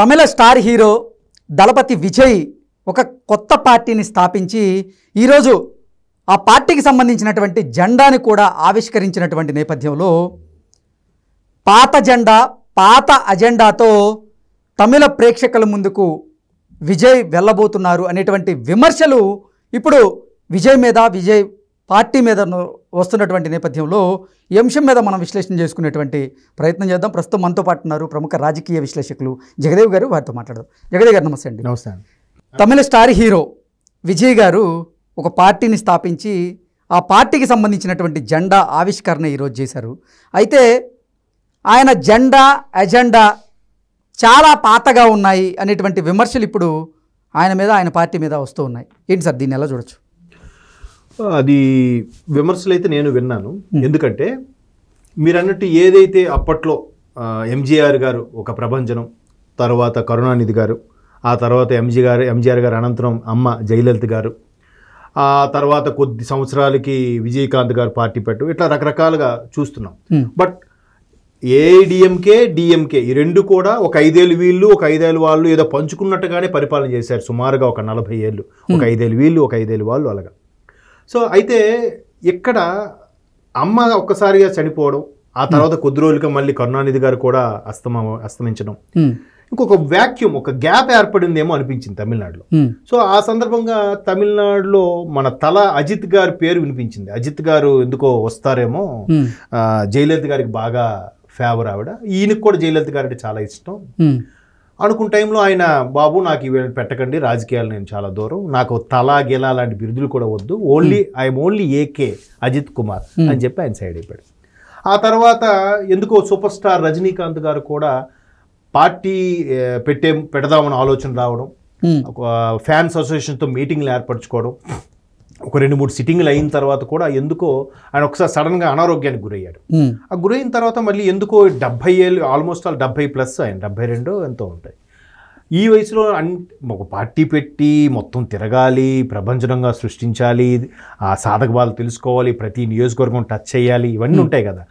తమిళ star hero Thalapathy Vijay ఒక కొత్త పార్టీని స్థాపించి ఈరోజు ఆ పార్టీకి సంబంధించినటువంటి జెండాని కూడా ఆవిష్కరించినటువంటి నేపథ్యంలో పాత జెండా పాత అజెండాతో తమిళ ప్రేక్షకుల ముందుకు విజయ్ వెళ్ళబోతున్నారు అనేటువంటి విమర్శలు ఇప్పుడు విజయ్ మీద విజయ్ పార్టీ మీద వస్తున్నటువంటి నేపథ్యంలో ఈ అంశం మీద మనం విశ్లేషణ చేసుకునేటువంటి ప్రయత్నం చేద్దాం ప్రస్తుతం మనతో పాటు ఉన్నారు ప్రముఖ రాజకీయ విశ్లేషకులు జగదేవ్ గారు వారితో మాట్లాడదాం జగదేవ్ గారు నమస్తే అండి నమస్తే తమిళ స్టార్ హీరో విజయ్ గారు ఒక పార్టీని స్థాపించి ఆ పార్టీకి సంబంధించినటువంటి జెండా ఆవిష్కరణ ఈరోజు చేశారు అయితే ఆయన జెండా ఎజెండా చాలా పాతగా ఉన్నాయి అనేటువంటి విమర్శలు ఇప్పుడు ఆయన మీద ఆయన పార్టీ మీద వస్తూ ఉన్నాయి ఏంటి సార్ దీన్ని ఎలా చూడొచ్చు అది విమర్శలు అయితే నేను విన్నాను hmm. ఎందుకంటే మీరు అన్నట్టు ఏదైతే అప్పట్లో ఎంజీఆర్ గారు ఒక ప్రభంజనం తర్వాత కరుణానిధి గారు ఆ తర్వాత ఎంజీ గారు ఎంజీఆర్ గారు అనంతరం అమ్మ జయలలిత గారు ఆ తర్వాత కొద్ది సంవత్సరాలకి విజయకాంత్ గారు పార్టీ పెట్టు ఇట్లా రకరకాలుగా చూస్తున్నాం hmm. బట్ ఏఐడిఎంకే డిఎంకే ఈ రెండు కూడా ఒక ఐదేళ్ళు వీళ్ళు ఒక ఐదేళ్ళు వాళ్ళు ఏదో పంచుకున్నట్టుగానే పరిపాలన చేశారు సుమారుగా ఒక నలభై ఏళ్ళు ఒక hmm. ఐదేళ్ళు వీళ్ళు ఒక ఐదేళ్ళు వాళ్ళు అలాగా సో అయితే ఇక్కడ అమ్మ ఒక్కసారిగా చనిపోవడం ఆ తర్వాత కొద్ది రోజులుగా మళ్ళీ కరుణానిధి గారు కూడా అస్తమ అస్తమించడం ఇంకొక వ్యాక్యూమ్ ఒక గ్యాప్ ఏర్పడిందేమో అనిపించింది తమిళనాడులో సో ఆ సందర్భంగా తమిళనాడులో మన తల అజిత్ గారి పేరు వినిపించింది అజిత్ గారు ఎందుకో వస్తారేమో జయలలిత గారికి బాగా ఫేవర్ ఆవిడ ఈయనకు కూడా జయలలిత గారు అంటే చాలా ఇష్టం అనుకున్న టైంలో ఆయన బాబు నాకు ఇవి పెట్టకండి రాజకీయాలు నేను చాలా దూరం నాకు తలా గెలా లాంటి బిరుదులు కూడా వద్దు only I'm only AK Ajith Kumar అని చెప్పి ఆయన సైడ్ అయిపోయాడు ఆ తర్వాత ఎందుకో సూపర్ స్టార్ రజనీకాంత్ గారు కూడా పార్టీ పెట్టే పెడదామని ఆలోచన రావడం ఒక ఫ్యాన్స్ అసోసియేషన్తో మీటింగ్లు ఏర్పరచుకోవడం ఒక రెండు మూడు సిట్టింగ్లు అయిన తర్వాత కూడా ఎందుకో ఆయన ఒకసారి సడన్గా అనారోగ్యానికి గురయ్యాడు ఆ గురైన తర్వాత మళ్ళీ ఎందుకో డెబ్బై ఏళ్ళు ఆల్మోస్ట్ ఆల్ డెబ్బై ప్లస్ ఆయన డెబ్బై రెండు ఎంతో ఉంటాయి ఈ వయసులో అన్ ఒక పార్టీ పెట్టి మొత్తం తిరగాలి ప్రభంజనంగా సృష్టించాలి ఆ సాధక బాధలు తెలుసుకోవాలి ప్రతి నియోజకవర్గం టచ్ చేయాలి ఇవన్నీ ఉంటాయి కదా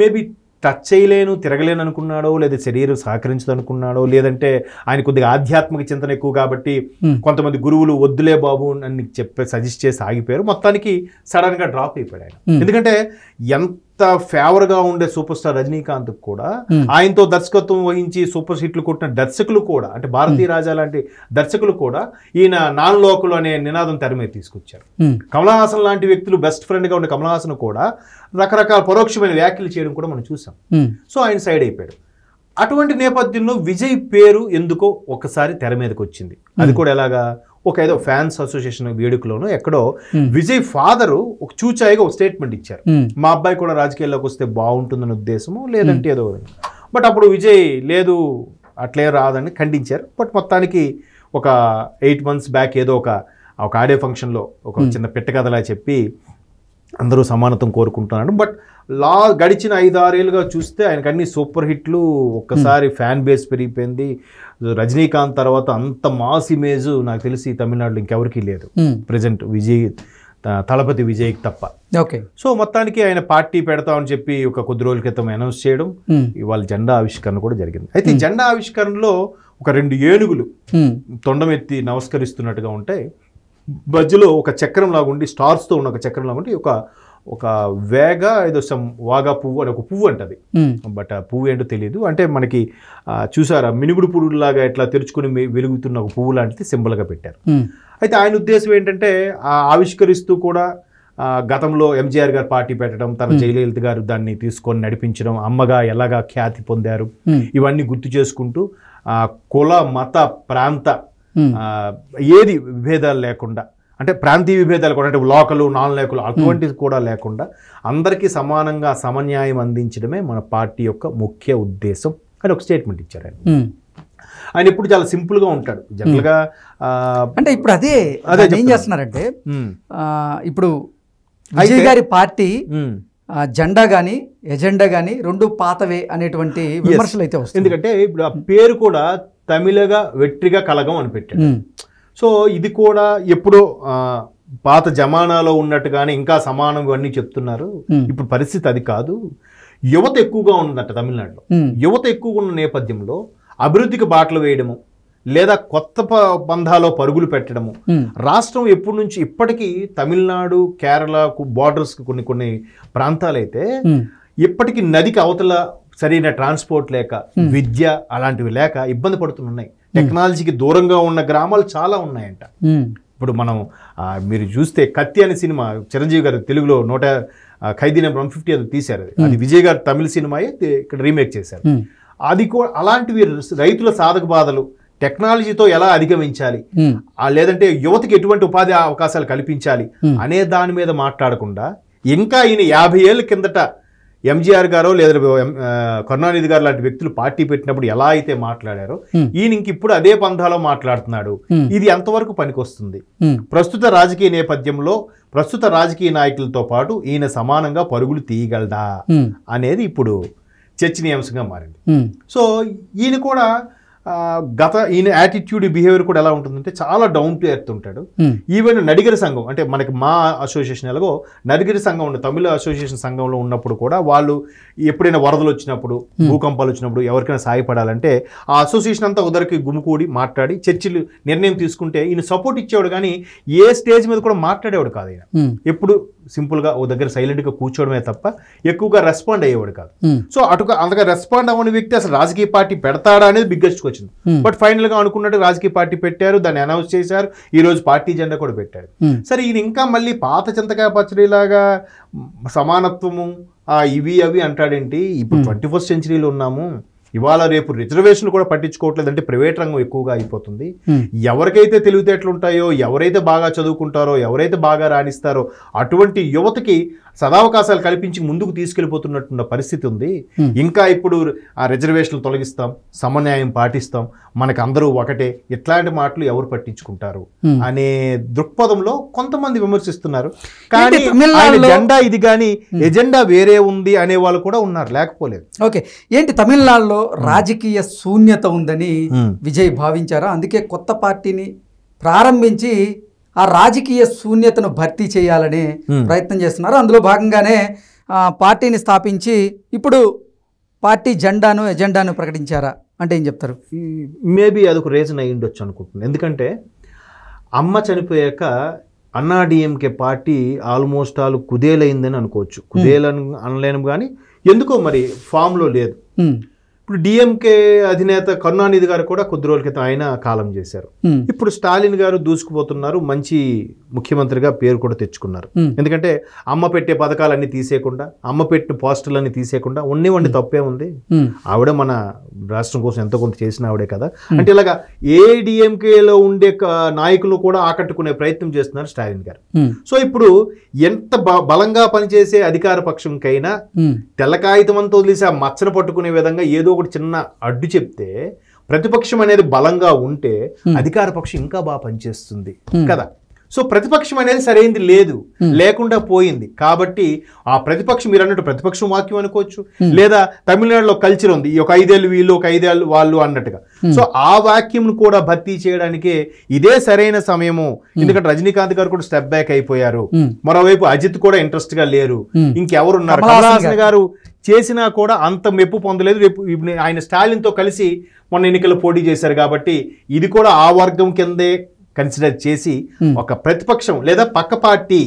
మేబీ టచ్ చేయలేను తిరగలేను అనుకున్నాడో లేదా శరీరం సహకరించదు అనుకున్నాడో లేదంటే ఆయన కొద్దిగా ఆధ్యాత్మిక చింతన ఎక్కువ కాబట్టి hmm. కొంతమంది గురువులు వద్దులే బాబు అని చెప్పే సజెస్ట్ చేసి ఆగిపోయారు మొత్తానికి సడన్గా డ్రాప్ అయిపోయాడు ఆయన hmm. ఎందుకంటే ఎంత ఫేవర్ గా ఉండే సూపర్ స్టార్ రజనీకాంత్ కూడా ఆయనతో దర్శకత్వం వహించి సూపర్ హిట్లు కొట్టిన దర్శకులు కూడా అంటే భారతీయ రాజా లాంటి దర్శకులు కూడా ఈయన నాన్ అనే నినాదం తెర మీద తీసుకొచ్చారు కమలహాసన్ లాంటి వ్యక్తులు బెస్ట్ ఫ్రెండ్ గా ఉన్న కమలహాసన్ కూడా రకరకాల పరోక్షమైన వ్యాఖ్యలు చేయడం కూడా మనం చూసాం సో ఆయన సైడ్ అయిపోయాడు అటువంటి నేపథ్యంలో విజయ్ పేరు ఎందుకో ఒకసారి తెర మీదకి వచ్చింది అది కూడా ఎలాగా ఒక ఏదో ఫ్యాన్స్ అసోసియేషన్ వేడుకలోనూ ఎక్కడో విజయ్ ఫాదరు ఒక చూచాయిగా ఒక స్టేట్మెంట్ ఇచ్చారు మా అబ్బాయి కూడా రాజకీయాల్లోకి వస్తే బాగుంటుందనే ఉద్దేశము లేదంటే ఏదో బట్ అప్పుడు విజయ్ లేదు అట్లే రాదని ఖండించారు బట్ మొత్తానికి ఒక ఎయిట్ మంత్స్ బ్యాక్ ఏదో ఒక ఒక ఆడియో ఫంక్షన్లో ఒక చిన్న పెట్టకథలా చెప్పి అందరూ సమానత్వం కోరుకుంటున్నాడు బట్ లా గడిచిన ఐదారేళ్ళుగా చూస్తే ఆయనకు అన్ని సూపర్ హిట్లు ఒక్కసారి hmm. ఫ్యాన్ బేస్ పెరిగిపోయింది రజనీకాంత్ తర్వాత అంత మాస్ ఇమేజ్ నాకు తెలిసి తమిళనాడులో ఇంకెవరికి లేదు hmm. ప్రజెంట్ విజయ్ తలపతి విజయ్కి తప్ప ఓకే సో మొత్తానికి ఆయన పార్టీ పెడతామని చెప్పి ఒక కొద్ది రోజుల క్రితం అనౌన్స్ చేయడం hmm. ఇవాళ జెండా ఆవిష్కరణ కూడా జరిగింది అయితే జెండా ఆవిష్కరణలో ఒక రెండు ఏనుగులు తొండమెత్తి నమస్కరిస్తున్నట్టుగా ఉంటాయి మధ్యలో ఒక చక్రం లాగా ఉండి స్టార్స్తో ఉన్న ఒక చక్రం లాగా ఉండి ఒక ఒక వేగ ఏదో సమ్ వాగా పువ్వు అని ఒక పువ్వు అంటది బట్ ఆ పువ్వు ఏంటో తెలియదు అంటే మనకి చూసారా మినుగుడు పురుగులాగా ఇట్లా తెరుచుకుని వెలుగుతున్న ఒక పువ్వు లాంటిది సింబల్గా పెట్టారు అయితే ఆయన ఉద్దేశం ఏంటంటే ఆవిష్కరిస్తూ కూడా గతంలో ఎంజీఆర్ గారు పార్టీ పెట్టడం తన జయలలిత గారు దాన్ని తీసుకొని నడిపించడం అమ్మగా ఎలాగా ఖ్యాతి పొందారు ఇవన్నీ గుర్తు చేసుకుంటూ కుల మత ప్రాంత Hmm. ఏది విభేదాలు లేకుండా అంటే ప్రాంతీయ విభేదాలు కూడా అంటే లోకలు నాన్ లోకలు అటువంటివి hmm. కూడా లేకుండా అందరికీ సమానంగా సమన్యాయం అందించడమే మన పార్టీ యొక్క ముఖ్య ఉద్దేశం అని ఒక స్టేట్మెంట్ ఇచ్చారు ఆయన hmm. ఆయన ఇప్పుడు చాలా సింపుల్గా ఉంటాడు జనరల్గా అంటే ఇప్పుడు అదే అదే ఏం చేస్తున్నారంటే ఇప్పుడు విజయ్ గారి పార్టీ జెండా కానీ ఎజెండా కానీ రెండు పాతవే అనేటువంటి విమర్శలు అయితే వస్తాయి ఎందుకంటే ఇప్పుడు ఆ పేరు కూడా తమిళగా వెట్రిగా కలగం అని పెట్టాడు సో ఇది కూడా ఎప్పుడో పాత జమానాలో ఉన్నట్టుగానే ఇంకా సమానం అన్ని చెప్తున్నారు ఇప్పుడు పరిస్థితి అది కాదు యువత ఎక్కువగా ఉందంట తమిళనాడులో యువత ఎక్కువగా ఉన్న నేపథ్యంలో అభివృద్ధికి బాటలు వేయడము లేదా కొత్త బంధాలో పరుగులు పెట్టడము రాష్ట్రం ఎప్పటి నుంచి ఇప్పటికీ తమిళనాడు కేరళకు బార్డర్స్ కొన్ని కొన్ని ప్రాంతాలైతే ఇప్పటికీ నదికి అవతల సరైన ట్రాన్స్పోర్ట్ లేక hmm. విద్య అలాంటివి లేక ఇబ్బంది పడుతున్నాయి hmm. టెక్నాలజీకి దూరంగా ఉన్న గ్రామాలు చాలా ఉన్నాయంట hmm. ఇప్పుడు మనం మీరు చూస్తే కత్తి అనే సినిమా చిరంజీవి గారు తెలుగులో నూట ఖైదీ నెంబర్ వన్ ఫిఫ్టీ అది తీశారు అది విజయ్ గారు తమిళ సినిమా ఇక్కడ రీమేక్ చేశారు అది కూడా అలాంటివి రైతుల సాధక బాధలు టెక్నాలజీతో ఎలా అధిగమించాలి లేదంటే యువతకి ఎటువంటి ఉపాధి అవకాశాలు కల్పించాలి అనే దాని మీద మాట్లాడకుండా ఇంకా ఈయన యాభై ఏళ్ళ కిందట ఎంజీఆర్ గారు లేదా కరుణానిధి గారు లాంటి వ్యక్తులు పార్టీ పెట్టినప్పుడు ఎలా అయితే మాట్లాడారో ఈయన ఇప్పుడు అదే పంధాలో మాట్లాడుతున్నాడు ఇది ఎంతవరకు పనికొస్తుంది ప్రస్తుత రాజకీయ నేపథ్యంలో ప్రస్తుత రాజకీయ నాయకులతో పాటు ఈయన సమానంగా పరుగులు తీయగలదా అనేది ఇప్పుడు చర్చనీయాంశంగా మారింది సో ఈయన కూడా గత ఈయన యాటిట్యూడ్ బిహేవియర్ కూడా ఎలా ఉంటుందంటే చాలా డౌన్ టు ఎర్త్ ఉంటాడు ఈవెన్ hmm. నడిగిరి సంఘం అంటే మనకి మా అసోసియేషన్ ఎలాగో నడిగిరి సంఘం ఉన్న తమిళ అసోసియేషన్ సంఘంలో ఉన్నప్పుడు కూడా వాళ్ళు ఎప్పుడైనా వరదలు వచ్చినప్పుడు hmm. భూకంపాలు వచ్చినప్పుడు ఎవరికైనా సాయపడాలంటే ఆ అసోసియేషన్ అంతా ఉదరికి గుమ్ముకూడి మాట్లాడి చర్చలు నిర్ణయం తీసుకుంటే ఈయన సపోర్ట్ ఇచ్చేవాడు కానీ ఏ స్టేజ్ మీద కూడా మాట్లాడేవాడు కాదు ఆయన hmm. ఎప్పుడు సింపుల్గా ఓ దగ్గర సైలెంట్గా కూర్చోవడమే తప్ప ఎక్కువగా రెస్పాండ్ అయ్యేవాడు కాదు సో అటు అంతగా రెస్పాండ్ అవ్వని వ్యక్తి అసలు రాజకీయ పార్టీ పెడతాడా అనేది బిగ్గెస్ట్ వచ్చింది బట్ ఫైనల్గా అనుకున్నట్టు రాజకీయ పార్టీ పెట్టారు దాన్ని అనౌన్స్ చేశారు ఈరోజు పార్టీ జెండా కూడా పెట్టారు సరే ఈయన ఇంకా మళ్ళీ పాత చింతకాయ పచ్చడిలాగా సమానత్వము ఇవి అవి అంటాడేంటి ఇప్పుడు ట్వంటీ ఫస్ట్ సెంచరీలో ఉన్నాము ఇవాళ రేపు రిజర్వేషన్ కూడా పట్టించుకోవట్లేదు అంటే ప్రైవేట్ రంగం ఎక్కువగా అయిపోతుంది ఎవరికైతే తెలివితేటలు ఉంటాయో ఎవరైతే బాగా చదువుకుంటారో ఎవరైతే బాగా రాణిస్తారో అటువంటి యువతకి సదావకాశాలు కల్పించి ముందుకు తీసుకెళ్ళిపోతున్నట్టున్న పరిస్థితి ఉంది ఇంకా ఇప్పుడు ఆ రిజర్వేషన్లు తొలగిస్తాం సమన్యాయం పాటిస్తాం మనకు అందరూ ఒకటే ఇట్లాంటి మాటలు ఎవరు పట్టించుకుంటారు అనే దృక్పథంలో కొంతమంది విమర్శిస్తున్నారు కానీ ఎజెండా ఇది కానీ ఎజెండా వేరే ఉంది అనే వాళ్ళు కూడా ఉన్నారు లేకపోలేదు ఓకే ఏంటి తమిళనాడులో రాజకీయ శూన్యత ఉందని విజయ్ భావించారా అందుకే కొత్త పార్టీని ప్రారంభించి ఆ రాజకీయ శూన్యతను భర్తీ చేయాలని ప్రయత్నం చేస్తున్నారు అందులో భాగంగానే పార్టీని స్థాపించి ఇప్పుడు పార్టీ జెండాను ఎజెండాను ప్రకటించారా అంటే ఏం చెప్తారు మేబీ అదొక రీజన్ అయి ఉండొచ్చు అనుకుంటున్నాను ఎందుకంటే అమ్మ చనిపోయాక అన్నాడిఎంకే పార్టీ ఆల్మోస్ట్ ఆల్ కుదేలైందని అనుకోవచ్చు కుదేలని అనలేను కానీ ఎందుకో మరి ఫామ్లో లేదు ఇప్పుడు డిఎంకే అధినేత కరుణానిధి గారు కూడా కొద్ది రోజుల క్రితం ఆయన కాలం చేశారు ఇప్పుడు స్టాలిన్ గారు దూసుకుపోతున్నారు మంచి ముఖ్యమంత్రిగా పేరు కూడా తెచ్చుకున్నారు ఎందుకంటే అమ్మ పెట్టే పథకాలన్నీ తీసేయకుండా అమ్మ పెట్టిన పోస్టులన్నీ తీసేయకుండా ఉండేవండి తప్పే ఉంది ఆవిడ మన రాష్ట్రం కోసం ఎంతో కొంత చేసిన ఆవిడే కదా అంటే ఇలాగా ఏ డిఎంకేలో ఉండే నాయకులు కూడా ఆకట్టుకునే ప్రయత్నం చేస్తున్నారు స్టాలిన్ గారు సో ఇప్పుడు ఎంత బలంగా పనిచేసే అధికార పక్షంకైనా తెల్ల అంతా వదిలేసి ఆ మచ్చను పట్టుకునే విధంగా ఏదో ఒకటి చిన్న అడ్డు చెప్తే ప్రతిపక్షం అనేది బలంగా ఉంటే అధికార పక్షం ఇంకా బాగా పనిచేస్తుంది కదా సో ప్రతిపక్షం అనేది సరైనది లేదు లేకుండా పోయింది కాబట్టి ఆ ప్రతిపక్షం మీరు అన్నట్టు ప్రతిపక్షం వాక్యం అనుకోవచ్చు లేదా తమిళనాడులో కల్చర్ ఉంది ఈ ఒక ఐదేళ్ళు వీళ్ళు ఒక ఐదేళ్ళు వాళ్ళు అన్నట్టుగా సో ఆ వాక్యం కూడా భర్తీ చేయడానికే ఇదే సరైన సమయము ఎందుకంటే రజనీకాంత్ గారు కూడా స్టెప్ బ్యాక్ అయిపోయారు మరోవైపు అజిత్ కూడా ఇంట్రెస్ట్ గా లేరు ఇంకెవరున్నారు కమల్ హాసన్ గారు చేసినా కూడా అంత మెప్పు పొందలేదు రేపు ఆయన స్టాలిన్తో కలిసి మొన్న ఎన్నికలు పోటీ చేశారు కాబట్టి ఇది కూడా ఆ వర్గం కిందే కన్సిడర్ చేసి ఒక ప్రతిపక్షం లేదా పక్క పార్టీ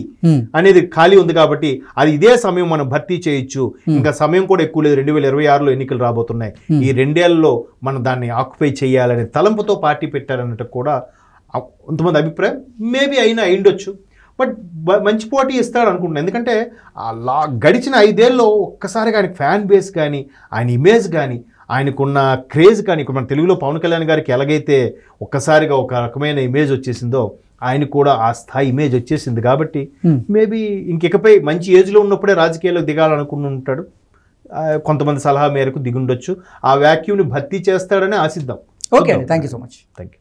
అనేది ఖాళీ ఉంది కాబట్టి అది ఇదే సమయం మనం భర్తీ చేయొచ్చు ఇంకా సమయం కూడా ఎక్కువ లేదు రెండు వేల ఇరవై ఆరులో ఎన్నికలు రాబోతున్నాయి ఈ రెండేళ్లలో మనం దాన్ని ఆక్యుపై చేయాలనే తలంపుతో పార్టీ పెట్టారన్నట్టు కూడా కొంతమంది అభిప్రాయం మేబీ అయినా అయిండొచ్చు బట్ మంచి పోటీ ఇస్తాడు అనుకుంటున్నాను ఎందుకంటే అలా గడిచిన ఐదేళ్ళలో ఒక్కసారిగా ఆయన ఫ్యాన్ బేస్ కానీ ఆయన ఇమేజ్ కానీ ఆయనకున్న క్రేజ్ కానీ ఇప్పుడు మన తెలుగులో పవన్ కళ్యాణ్ గారికి ఎలాగైతే ఒక్కసారిగా ఒక రకమైన ఇమేజ్ వచ్చేసిందో ఆయన కూడా ఆ స్థాయి ఇమేజ్ వచ్చేసింది కాబట్టి మేబీ ఇంకెకపై మంచి ఏజ్లో ఉన్నప్పుడే రాజకీయాల్లో దిగాలనుకుని ఉంటాడు కొంతమంది సలహా మేరకు దిగుండొచ్చు ఆ వ్యాక్యూమ్ని భర్తీ చేస్తాడని ఆశిద్దాం okay thank you so much thank you